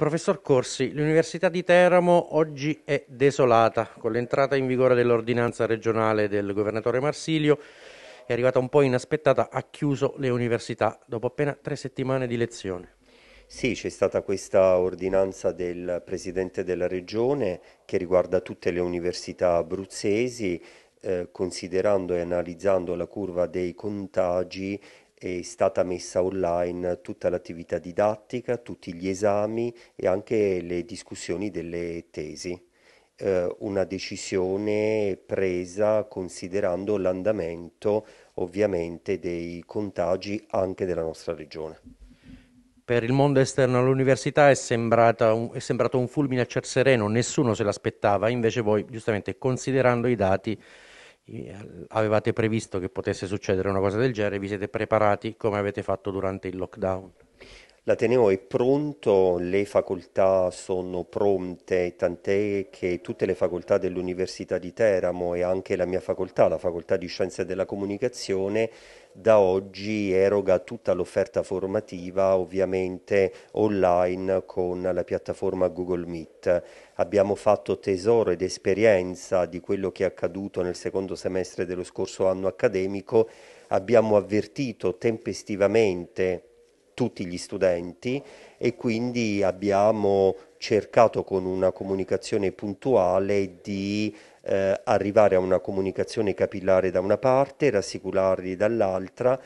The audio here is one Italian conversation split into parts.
Professor Corsi, l'Università di Teramo oggi è desolata. Con l'entrata in vigore dell'ordinanza regionale del governatore Marsilio è arrivata un po' inaspettata, ha chiuso le università dopo appena tre settimane di lezione. Sì, c'è stata questa ordinanza del Presidente della Regione che riguarda tutte le università abruzzesi, eh, considerando e analizzando la curva dei contagi è stata messa online tutta l'attività didattica, tutti gli esami e anche le discussioni delle tesi. Eh, una decisione presa considerando l'andamento ovviamente dei contagi anche della nostra regione. Per il mondo esterno all'università è, un, è sembrato un fulmine a ciel sereno, nessuno se l'aspettava, invece voi giustamente considerando i dati eh, avevate previsto che potesse succedere una cosa del genere, vi siete preparati come avete fatto durante il lockdown? L'Ateneo è pronto, le facoltà sono pronte, tant'è che tutte le facoltà dell'Università di Teramo e anche la mia facoltà, la facoltà di Scienze della Comunicazione, da oggi eroga tutta l'offerta formativa ovviamente online con la piattaforma Google Meet. Abbiamo fatto tesoro ed esperienza di quello che è accaduto nel secondo semestre dello scorso anno accademico, abbiamo avvertito tempestivamente tutti gli studenti e quindi abbiamo cercato con una comunicazione puntuale di eh, arrivare a una comunicazione capillare da una parte, rassicurarli dall'altra,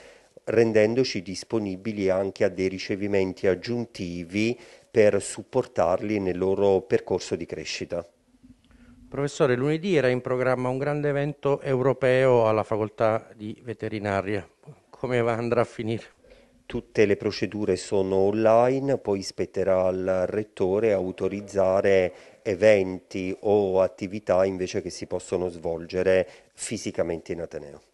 rendendoci disponibili anche a dei ricevimenti aggiuntivi per supportarli nel loro percorso di crescita. Professore, lunedì era in programma un grande evento europeo alla facoltà di veterinaria. Come andrà a finire? Tutte le procedure sono online, poi spetterà al rettore autorizzare eventi o attività invece che si possono svolgere fisicamente in Ateneo.